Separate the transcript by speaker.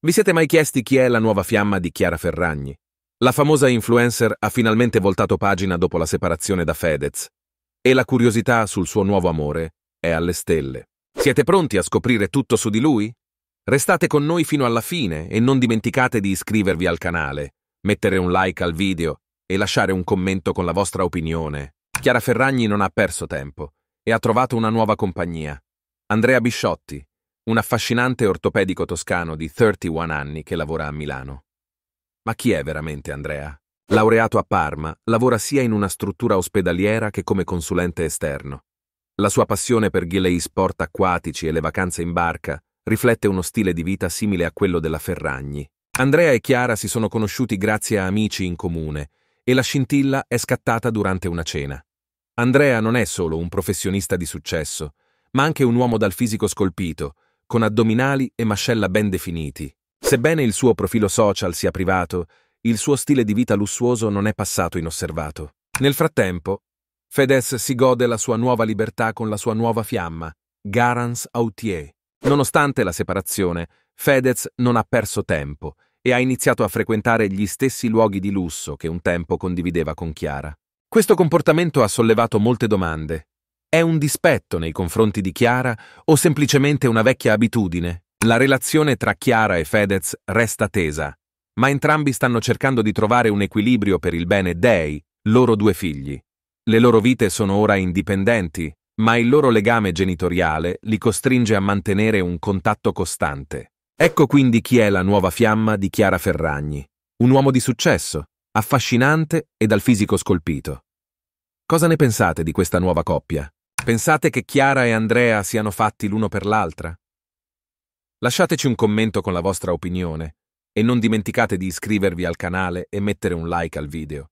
Speaker 1: Vi siete mai chiesti chi è la nuova fiamma di Chiara Ferragni? La famosa influencer ha finalmente voltato pagina dopo la separazione da Fedez e la curiosità sul suo nuovo amore è alle stelle. Siete pronti a scoprire tutto su di lui? Restate con noi fino alla fine e non dimenticate di iscrivervi al canale, mettere un like al video e lasciare un commento con la vostra opinione. Chiara Ferragni non ha perso tempo e ha trovato una nuova compagnia. Andrea Bisciotti, un affascinante ortopedico toscano di 31 anni che lavora a Milano. Ma chi è veramente Andrea? Laureato a Parma, lavora sia in una struttura ospedaliera che come consulente esterno. La sua passione per ghi sport acquatici e le vacanze in barca riflette uno stile di vita simile a quello della Ferragni. Andrea e Chiara si sono conosciuti grazie a amici in comune e la scintilla è scattata durante una cena. Andrea non è solo un professionista di successo, ma anche un uomo dal fisico scolpito, con addominali e mascella ben definiti. Sebbene il suo profilo social sia privato, il suo stile di vita lussuoso non è passato inosservato. Nel frattempo, Fedez si gode la sua nuova libertà con la sua nuova fiamma, Garance Autier. Nonostante la separazione, Fedez non ha perso tempo e ha iniziato a frequentare gli stessi luoghi di lusso che un tempo condivideva con Chiara. Questo comportamento ha sollevato molte domande è un dispetto nei confronti di Chiara o semplicemente una vecchia abitudine? La relazione tra Chiara e Fedez resta tesa, ma entrambi stanno cercando di trovare un equilibrio per il bene dei, loro due figli. Le loro vite sono ora indipendenti, ma il loro legame genitoriale li costringe a mantenere un contatto costante. Ecco quindi chi è la nuova fiamma di Chiara Ferragni, un uomo di successo, affascinante e dal fisico scolpito. Cosa ne pensate di questa nuova coppia? Pensate che Chiara e Andrea siano fatti l'uno per l'altra? Lasciateci un commento con la vostra opinione e non dimenticate di iscrivervi al canale e mettere un like al video.